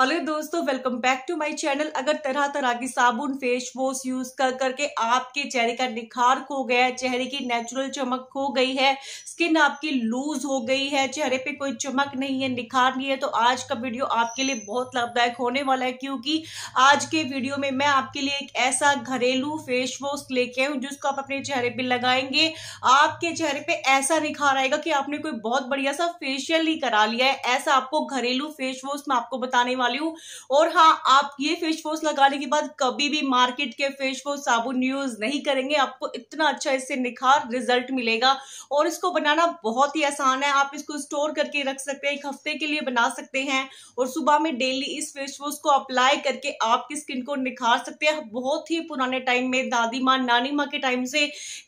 Hello दोस्तों welcome back to my channel अगर तरह तरह की साबुन फेस वॉश यूज कर करके आपके चेहरे का निखार खो गया है चेहरे की नेचुरल चमक खो गई है स्किन आपकी लूज हो गई है चेहरे पे कोई चमक नहीं है निखार नहीं है तो आज का वीडियो आपके लिए बहुत लाभदायक होने वाला है क्योंकि आज के वीडियो में मैं आपके लिए एक ऐसा घरेलू फेस वॉश लेके आऊँ जिसको आप अपने चेहरे पर लगाएंगे आपके चेहरे पर ऐसा निखार आएगा कि आपने कोई बहुत बढ़िया सा फेशियल ही करा लिया है ऐसा आपको घरेलू फेस वॉश में आपको बताने वाला वाली हूँ और हाँ आप ये फेस वॉश लगाने के बाद कभी भी मार्केट के फेस वॉश साबुन यूज नहीं करेंगे आपको इतना अच्छा इससे निखार रिजल्ट मिलेगा और इसको बनाना बहुत ही आसान है आप इसको स्टोर करके रख सकते हैं एक हफ्ते के लिए बना सकते हैं और सुबह में डेली इस फेस वॉश को अप्लाई करके आपकी स्किन को निखार सकते हैं बहुत ही पुराने टाइम में दादी माँ नानी माँ के टाइम से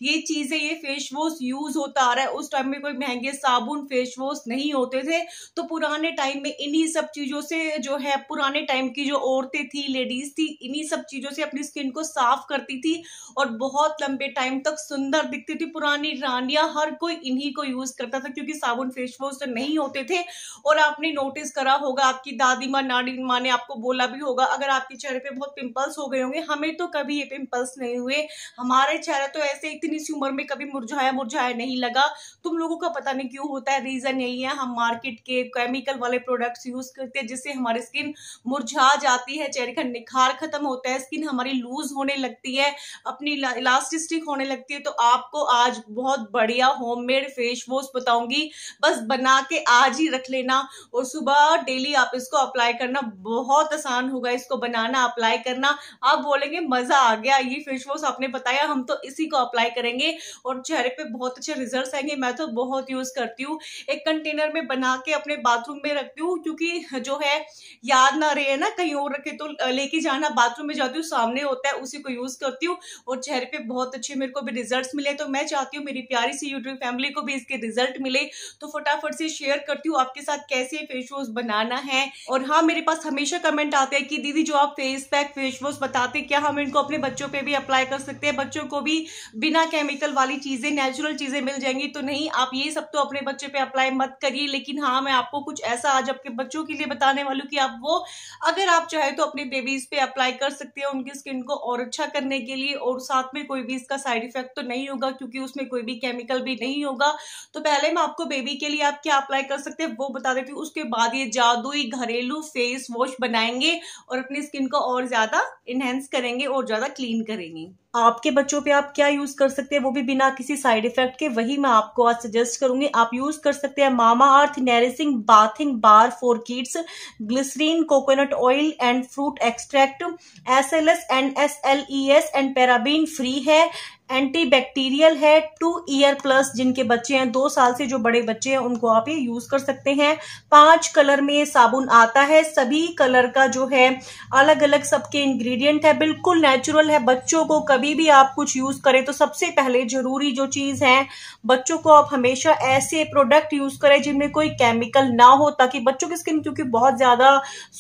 ये चीज़ें ये फेस वॉश यूज होता आ रहा है उस टाइम में कोई महंगे साबुन फेस वॉश नहीं होते थे तो पुराने टाइम में इन्हीं सब चीज़ों से जो है है पुराने टाइम की जो औरतें थी लेडीज थी इन्हीं सब चीज़ों से अपनी स्किन को साफ करती थी और बहुत लंबे टाइम तक सुंदर दिखती थी पुरानी रानियां हर कोई इन्हीं को यूज़ करता था क्योंकि साबुन फेस वॉश तो नहीं होते थे और आपने नोटिस करा होगा आपकी दादी माँ नानी माँ ने आपको बोला भी होगा अगर आपके चेहरे पर बहुत पिम्पल्स हो गए होंगे हमें तो कभी ये पिम्पल्स नहीं हुए हमारे चेहरा तो ऐसे इतनी सी उम्र में कभी मुरझाया मुरझाया नहीं लगा तुम लोगों का पता नहीं क्यों होता है रीज़न यही है हम मार्केट के केमिकल वाले प्रोडक्ट्स यूज़ करते हैं जिससे हमारे स्किन स्किन मुरझा जाती है चेहरे का निखार खत्म होता है स्किन हमारी लूज होने लगती है अपनी इलास्टिस्टिक होने लगती है तो आपको आज बहुत बढ़िया होममेड फेस वॉश बताऊंगी बस बना के आज ही रख लेना और सुबह डेली आप इसको अप्लाई करना बहुत आसान होगा इसको बनाना अप्लाई करना आप बोलेंगे मजा आ गया ये फेस वॉश आपने बताया हम तो इसी को अप्लाई करेंगे और चेहरे पे बहुत अच्छे रिजल्ट्स आएंगे मैं तो बहुत यूज करती हूँ एक कंटेनर में बना के अपने बाथरूम में रखती हूँ क्योंकि जो है याद ना रहे ना कहीं और रखे तो लेके जाना बाथरूम में जाती हूँ सामने होता है उसी को यूज करती हूँ और चेहरे पे बहुत अच्छे मेरे को भी रिजल्ट मिले तो मैं चाहती हूँ मेरी प्यारी सी यूट्यूब फैमिली को भी इसके रिजल्ट मिले तो फटाफट से शेयर करती हूँ आपके साथ कैसे फेस वॉश बनाना है और हाँ मेरे पास हमेशा कमेंट आते हैं कि दीदी जो आप फेस पैक फेस वॉश बताते क्या हम इनको अपने बच्चों पे भी अप्लाई कर सकते हैं बच्चों को भी बिना केमिकल वाली चीजें नेचुरल चीजें मिल जाएंगी तो नहीं आप ये सब तो अपने बच्चे पे अप्लाई मत करिए लेकिन हाँ मैं आपको कुछ ऐसा आज आपके बच्चों के लिए बताने वाली हूँ कि आप आप वो अगर आप चाहे तो अपने बेबीज पे अप्लाई कर सकती है उनकी स्किन को और अच्छा करने के लिए और साथ में कोई भी इसका साइड इफेक्ट तो नहीं होगा क्योंकि उसमें कोई भी केमिकल भी नहीं होगा तो पहले मैं आपको बेबी के लिए आप क्या अप्लाई कर सकते हैं वो बता देती हूँ उसके बाद ये जादुई घरेलू फेस वॉश बनाएंगे और अपनी स्किन को और ज्यादा इनहेंस करेंगे और ज्यादा क्लीन करेंगे आपके बच्चों पे आप क्या यूज कर सकते हैं वो भी बिना किसी साइड इफेक्ट के वही मैं आपको आज सजेस्ट करूंगी आप यूज कर सकते हैं Mamaearth nourishing bathing bar for kids glycerin coconut oil and fruit extract S L S and S L E S and paraben free है एंटीबैक्टीरियल है टू ईयर प्लस जिनके बच्चे हैं दो साल से जो बड़े बच्चे हैं उनको आप ये यूज कर सकते हैं पांच कलर में ये साबुन आता है सभी कलर का जो है अलग अलग सबके इंग्रेडिएंट है बिल्कुल नेचुरल है बच्चों को कभी भी आप कुछ यूज करें तो सबसे पहले जरूरी जो चीज है बच्चों को आप हमेशा ऐसे प्रोडक्ट यूज करें जिनमें कोई केमिकल ना हो ताकि बच्चों की स्किन क्योंकि बहुत ज्यादा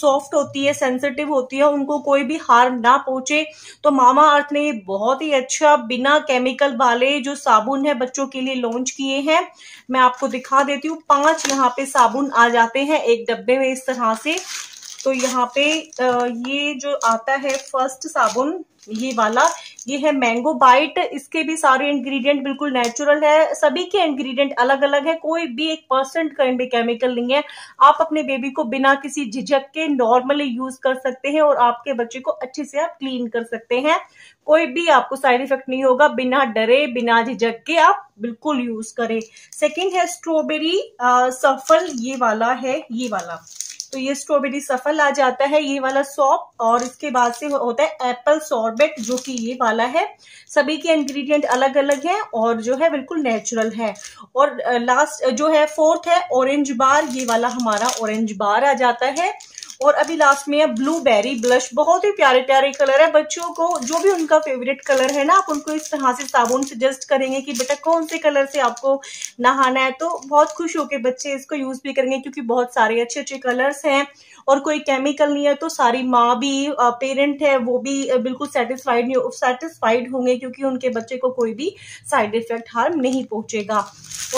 सॉफ्ट होती है सेंसिटिव होती है उनको कोई भी हार्म ना पहुंचे तो मामा अर्थ ने बहुत ही अच्छा बिना केमिकल वाले जो साबुन है बच्चों के लिए लॉन्च किए हैं मैं आपको दिखा देती हूँ पांच यहाँ पे साबुन आ जाते हैं एक डब्बे में इस तरह से तो यहाँ पे ये जो आता है फर्स्ट साबुन ये वाला ये है मैंगो बाइट इसके भी सारे इंग्रेडिएंट बिल्कुल नेचुरल है सभी के इंग्रेडिएंट अलग अलग है कोई भी एक परसेंट कहीं भी केमिकल नहीं है आप अपने बेबी को बिना किसी झिझक के नॉर्मली यूज कर सकते हैं और आपके बच्चे को अच्छे से आप क्लीन कर सकते हैं कोई भी आपको साइड इफेक्ट नहीं होगा बिना डरे बिना झिझक के आप बिल्कुल यूज करें सेकेंड है स्ट्रॉबेरी सफल ये वाला है ये वाला तो ये स्ट्रॉबेरी सफल आ जाता है ये वाला सॉप और इसके बाद से होता है एप्पल सॉर्बेट जो कि ये वाला है सभी के इंग्रेडिएंट अलग अलग हैं और जो है बिल्कुल नेचुरल है और लास्ट जो है फोर्थ है ऑरेंज बार ये वाला हमारा ऑरेंज बार आ जाता है और अभी लास्ट में है ब्लू बेरी ब्लश बहुत ही प्यारे प्यारे कलर है बच्चों को जो भी उनका फेवरेट कलर है ना आप उनको इस तरह से साबुन सजेस्ट करेंगे कि बेटा कौन से कलर से आपको नहाना है तो बहुत खुश होकर बच्चे इसको यूज भी करेंगे क्योंकि बहुत सारे अच्छे अच्छे कलर्स हैं और कोई केमिकल नहीं है तो सारी माँ भी पेरेंट है वो भी बिल्कुल सेटिस्फाइड नहीं सेटिस्फाइड होंगे क्योंकि उनके बच्चे को कोई भी साइड इफेक्ट हार्म नहीं पहुंचेगा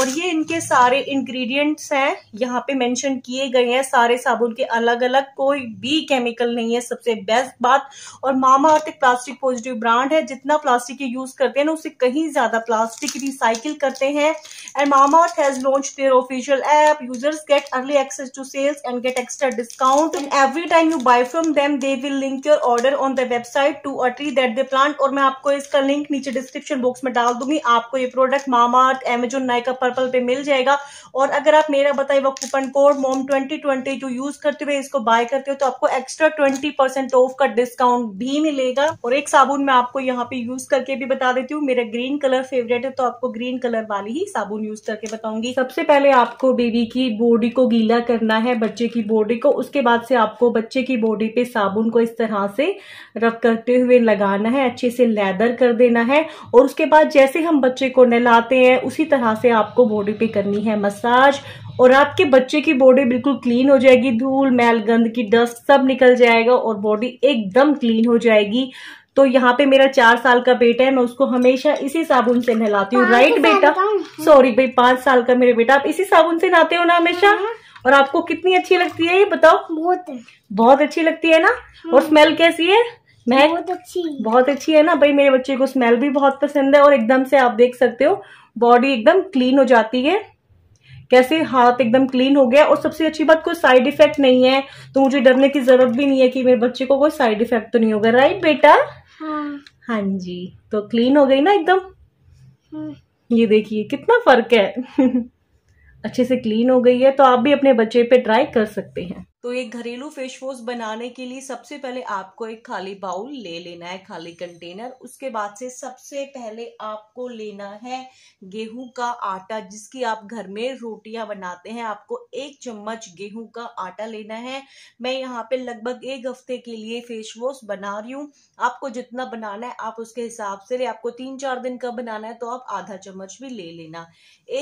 और ये इनके सारे इंग्रेडिएंट्स हैं यहाँ पे मेंशन किए गए हैं सारे साबुन के अलग अलग कोई भी केमिकल नहीं है सबसे बेस्ट बात और मामा अर्थ एक प्लास्टिक पॉजिटिव ब्रांड है जितना प्लास्टिक ये यूज करते हैं ना उससे कहीं ज्यादा प्लास्टिक रिसाइकिल करते हैं and Mamaearth has launch their official app users get early access to sales and get extra discount account and every time you buy from them they will link your order on the website to a tree that they plant और मैं आपको इसका link नीचे description box में डाल दूंगी आपको ये product Mamaearth Amazon Nykaa Purplle पे मिल जाएगा और अगर आप मेरा बताए वह coupon code mom twenty twenty जो यूज करते हुए इसको बाय करते हो तो आपको एक्स्ट्रा ट्वेंटी परसेंट ऑफ का डिस्काउंट भी मिलेगा और एक साबुन मैं आपको यहाँ पे यूज करके भी बता देती हूँ मेरा ग्रीन कलर फेवरेट है तो आपको ग्रीन कलर वाली ही साबुन यूज करके बताऊंगी सबसे पहले आपको बेबी की बॉडी को गीला करना है बच्चे की बॉडी को उसके बाद बाद से आपको बच्चे की बॉडी पे साबुन को इस तरह से रब करते हुए लगाना है अच्छे से लेदर कर देना है और उसके बाद जैसे हम बच्चे को नहलाते हैं उसी तरह से आपको बॉडी पे करनी है मसाज और आपके बच्चे की बॉडी बिल्कुल क्लीन हो जाएगी धूल मैल गंद की डस्ट सब निकल जाएगा और बॉडी एकदम क्लीन हो जाएगी तो यहाँ पे मेरा चार साल का बेटा है मैं उसको हमेशा इसी साबुन से नहलाती हूँ राइट बेटा सॉरी भाई पांच साल का मेरे बेटा आप इसी साबुन से नहाते हो ना हमेशा हाँ। और आपको कितनी अच्छी लगती है ये बताओ बहुत बहुत अच्छी लगती है ना हाँ। और स्मेल कैसी है महक बहुत अच्छी बहुत अच्छी है ना भाई मेरे बच्चे को स्मेल भी बहुत पसंद है और एकदम से आप देख सकते हो बॉडी एकदम क्लीन हो जाती है कैसे हाथ एकदम क्लीन हो गया और सबसे अच्छी बात कोई साइड इफेक्ट नहीं है तो मुझे डरने की जरूरत भी नहीं है कि मेरे बच्चे को कोई साइड इफेक्ट तो नहीं होगा राइट बेटा हाँ, हाँ जी तो क्लीन हो गई ना एकदम हाँ। ये देखिए कितना फर्क है अच्छे से क्लीन हो गई है तो आप भी अपने बच्चे पे ट्राई कर सकते हैं तो एक घरेलू फेस वॉश बनाने के लिए सबसे पहले आपको एक खाली बाउल ले लेना है खाली कंटेनर उसके बाद से सबसे पहले आपको लेना है गेहूं का आटा जिसकी आप घर में रोटियां बनाते हैं आपको एक चम्मच गेहूं का आटा लेना है मैं यहाँ पे लगभग एक हफ्ते के लिए फेस वॉश बना रही हूँ आपको जितना बनाना है आप उसके हिसाब से ले आपको तीन चार दिन का बनाना है तो आप आधा चम्मच भी ले लेना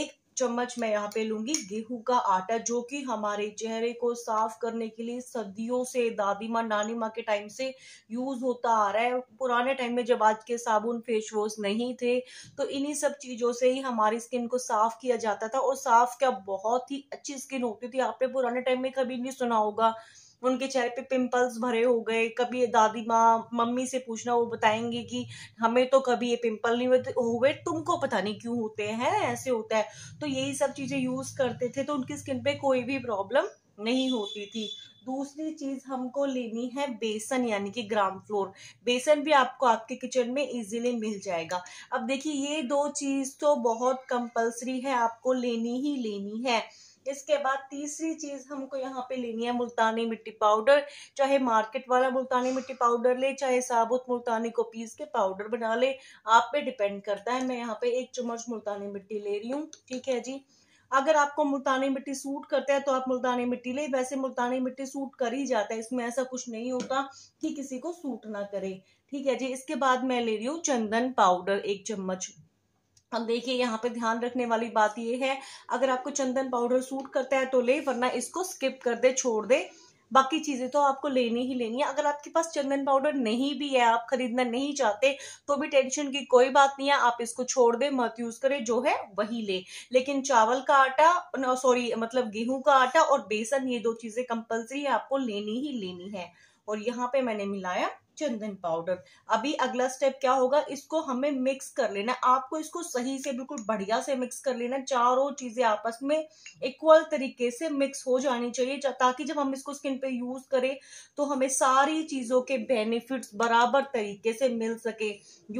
एक चम्मच मैं यहाँ पे लूंगी गेहूं का आटा जो कि हमारे चेहरे को साफ करने के लिए सदियों से दादी माँ नानी माँ के टाइम से यूज होता आ रहा है पुराने टाइम में जब आज के साबुन फेस वॉश नहीं थे तो इन्हीं सब चीजों से ही हमारी स्किन को साफ किया जाता था और साफ क्या बहुत ही अच्छी स्किन होती थी आपने पुराने टाइम में कभी नहीं सुना होगा उनके चेहरे पे पिंपल्स भरे हो गए कभी दादी माँ मम्मी से पूछना वो बताएंगे कि हमें तो कभी ये पिंपल नहीं हुए तो तुमको पता नहीं क्यों होते हैं ऐसे होता है तो यही सब चीज़ें यूज़ करते थे तो उनकी स्किन पे कोई भी प्रॉब्लम नहीं होती थी दूसरी चीज हमको लेनी है बेसन यानी कि ग्राम फ्लोर बेसन भी आपको आपके किचन में इजीली मिल जाएगा अब देखिए ये दो चीज तो बहुत कंपलसरी है आपको लेनी ही लेनी है इसके बाद तीसरी चीज़ हमको यहाँ पे लेनी है मुल्तानी मिट्टी पाउडर चाहे मार्केट वाला मुल्तानी मिट्टी पाउडर ले चाहे साबुत मुल्तानी को पीस के पाउडर बना ले आप पे डिपेंड करता है मैं यहाँ पे एक चम्मच मुल्तानी मिट्टी ले रही हूँ ठीक है जी अगर आपको मुल्तानी मिट्टी सूट करता है तो आप मुल्तानी मिट्टी ले वैसे मुल्तानी मिट्टी सूट कर ही जाता है इसमें ऐसा कुछ नहीं होता कि किसी को सूट ना करे ठीक है जी इसके बाद मैं ले रही हूँ चंदन पाउडर एक चम्मच अब देखिए यहाँ पे ध्यान रखने वाली बात ये है अगर आपको चंदन पाउडर सूट करता है तो ले वरना इसको स्किप कर दे छोड़ दे बाकी चीज़ें तो आपको लेनी ही लेनी है अगर आपके पास चंदन पाउडर नहीं भी है आप खरीदना नहीं चाहते तो भी टेंशन की कोई बात नहीं है आप इसको छोड़ दे मत यूज़ करें जो है वही ले लेकिन चावल का आटा सॉरी मतलब गेहूं का आटा और बेसन ये दो चीज़ें कंपल्सरी आपको लेनी ही लेनी है और यहाँ पे मैंने मिलाया चंदन पाउडर अभी अगला स्टेप क्या होगा इसको हमें मिक्स कर लेना आपको इसको सही से बिल्कुल बढ़िया से मिक्स कर लेना चारों चीजें आपस में इक्वल तरीके से मिक्स हो जानी चाहिए ताकि जब हम इसको स्किन पे यूज करें तो हमें सारी चीजों के बेनिफिट्स बराबर तरीके से मिल सके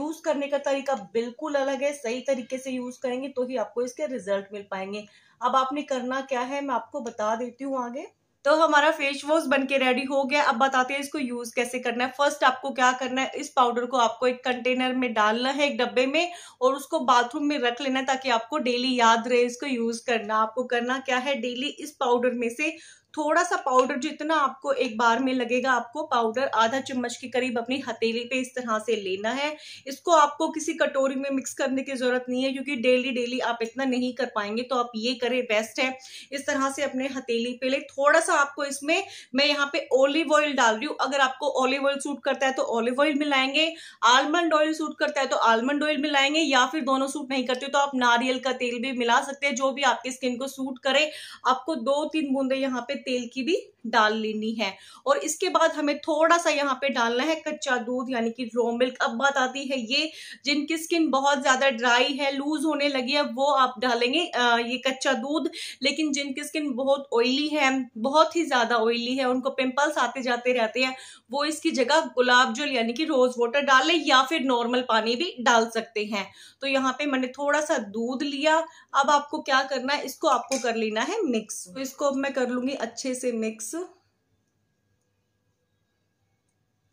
यूज करने का तरीका बिल्कुल अलग है सही तरीके से यूज करेंगे तो ही आपको इसके रिजल्ट मिल पाएंगे अब आपने करना क्या है मैं आपको बता देती हूँ आगे तो हमारा फेस वॉश बन के रेडी हो गया अब बताते हैं इसको यूज़ कैसे करना है फर्स्ट आपको क्या करना है इस पाउडर को आपको एक कंटेनर में डालना है एक डब्बे में और उसको बाथरूम में रख लेना है ताकि आपको डेली याद रहे इसको यूज़ करना आपको करना क्या है डेली इस पाउडर में से थोड़ा सा पाउडर जितना आपको एक बार में लगेगा आपको पाउडर आधा चम्मच के करीब अपनी हथेली पे इस तरह से लेना है इसको आपको किसी कटोरी में मिक्स करने की ज़रूरत नहीं है क्योंकि डेली डेली आप इतना नहीं कर पाएंगे तो आप ये करें बेस्ट है इस तरह से अपने हथेली पे ले थोड़ा सा आपको इसमें मैं यहाँ पे ओलिव ऑयल डाल रही हूँ अगर आपको ऑलिव ऑयल सूट करता है तो ऑलिव ऑयल मिलाएंगे आलमंड ऑयल सूट करता है तो आलमंड ऑयल मिलाएंगे या फिर दोनों सूट नहीं करते तो आप नारियल का तेल भी मिला सकते हैं जो भी आपकी स्किन को सूट करे आपको दो तीन बूंदे यहाँ पे तेल की भी डाल लेनी है और इसके बाद हमें थोड़ा सा यहाँ पे डालना है कच्चा दूध यानी कि रो मिल्क अब बात आती है ये जिनकी स्किन बहुत ज़्यादा ड्राई है लूज होने लगी है वो आप डालेंगे आ, ये कच्चा दूध लेकिन जिनकी स्किन बहुत ऑयली है बहुत ही ज़्यादा ऑयली है उनको पिंपल्स आते जाते रहते हैं वो इसकी जगह गुलाब जल यानी कि रोज़ वाटर डाल लें या फिर नॉर्मल पानी भी डाल सकते हैं तो यहाँ पे मैंने थोड़ा सा दूध लिया अब आपको क्या करना है इसको आपको कर लेना है मिक्स तो इसको अब मैं कर अच्छा अच्छे से मिक्स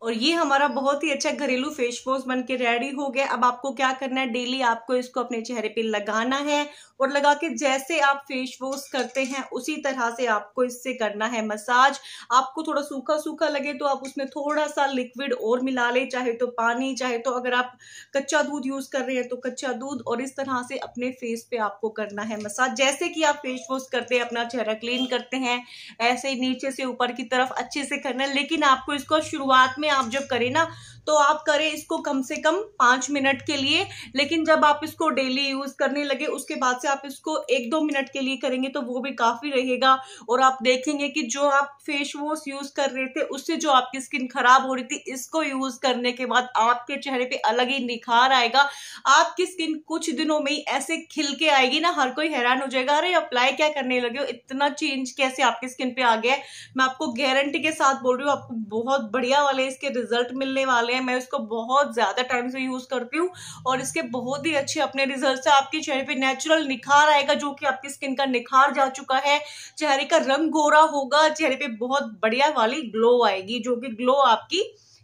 और ये हमारा बहुत ही अच्छा घरेलू फेस वॉश बन के रेडी हो गया अब आपको क्या करना है डेली आपको इसको अपने चेहरे पे लगाना है और लगा के जैसे आप फेस वॉश करते हैं उसी तरह से आपको इससे करना है मसाज आपको थोड़ा सूखा सूखा लगे तो आप उसमें थोड़ा सा लिक्विड और मिला ले चाहे तो पानी चाहे तो अगर आप कच्चा दूध यूज़ कर रहे हैं तो कच्चा दूध और इस तरह से अपने फेस पे आपको करना है मसाज जैसे कि आप फेस वॉश करते हैं अपना चेहरा क्लीन करते हैं ऐसे ही नीचे से ऊपर की तरफ अच्छे से करना है लेकिन आपको इसको शुरुआत में में आप जब करें ना तो आप करें इसको कम से कम पाँच मिनट के लिए लेकिन जब आप इसको डेली यूज़ करने लगे उसके बाद से आप इसको एक दो मिनट के लिए करेंगे तो वो भी काफ़ी रहेगा और आप देखेंगे कि जो आप फेस वॉश यूज़ कर रहे थे उससे जो आपकी स्किन खराब हो रही थी इसको यूज़ करने के बाद आपके चेहरे पे अलग ही निखार आएगा आपकी स्किन कुछ दिनों में ही ऐसे खिल के आएगी ना हर कोई हैरान हो जाएगा अरे अप्लाई क्या करने लगे हो इतना चेंज कैसे आपकी स्किन पे आ गया है मैं आपको गारंटी के साथ बोल रही हूँ आपको बहुत बढ़िया वाले इसके रिजल्ट मिलने वाले हैं मैं इसको बहुत ज़्यादा टाइम से यूज़ करती हूँ और इसके बहुत ही अच्छे अपने रिजल्ट से आपके चेहरे पे नेचुरल निखार आएगा जो कि आपकी स्किन का निखार जा चुका है चेहरे का रंग गोरा होगा चेहरे पे बहुत बढ़िया वाली ग्लो आएगी जो कि ग्लो आपकी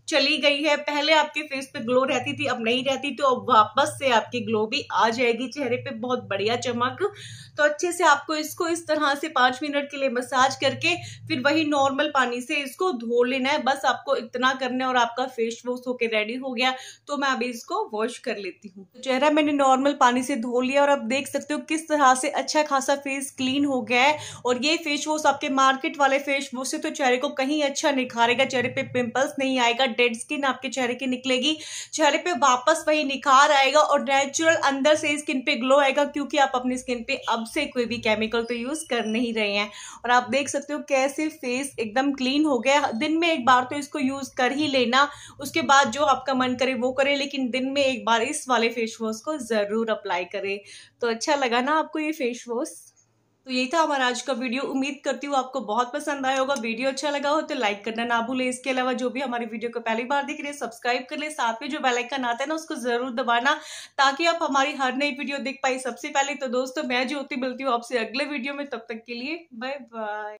चली गई है पहले आपके फेस पे ग्लो रहती थी अब नहीं रहती तो अब वापस से आपकी ग्लो भी आ जाएगी चेहरे पे बहुत बढ़िया चमक तो अच्छे से आपको इसको इस तरह से पाँच मिनट के लिए मसाज करके फिर वही नॉर्मल पानी से इसको धो लेना है बस आपको इतना करना है और आपका फेस वॉश होके रेडी हो गया तो मैं अभी इसको वॉश कर लेती हूँ तो चेहरा मैंने नॉर्मल पानी से धो लिया और आप देख सकते हो किस तरह से अच्छा खासा फेस क्लीन हो गया है और ये फेस वॉश आपके मार्केट वाले फेस वॉश से तो चेहरे को कहीं अच्छा निखारेगा चेहरे पे पिंपल्स नहीं आएगा डेड स्किन आपके चेहरे की निकलेगी चेहरे पे वापस वही निखार आएगा और नेचुरल अंदर से स्किन पे ग्लो आएगा क्योंकि आप अपनी स्किन पे अब से कोई भी केमिकल तो यूज़ कर नहीं रहे हैं और आप देख सकते हो कैसे फेस एकदम क्लीन हो गया दिन में एक बार तो इसको यूज़ कर ही लेना उसके बाद जो आपका मन करे वो करे लेकिन दिन में एक बार इस वाले फेस वॉश को ज़रूर अप्लाई करे तो अच्छा लगा ना आपको ये फेस वॉश तो यही था हमारा आज का वीडियो उम्मीद करती हूँ आपको बहुत पसंद आया होगा वीडियो अच्छा लगा हो तो लाइक करना ना भूलें इसके अलावा जो भी हमारी वीडियो को पहली बार देख रहे हैं सब्सक्राइब कर ले साथ में जो बेलाइकन आता है ना उसको जरूर दबाना ताकि आप हमारी हर नई वीडियो देख पाए सबसे पहले तो दोस्तों मैं जो होती मिलती हूँ आपसे अगले वीडियो में तब तक के लिए बाय बाय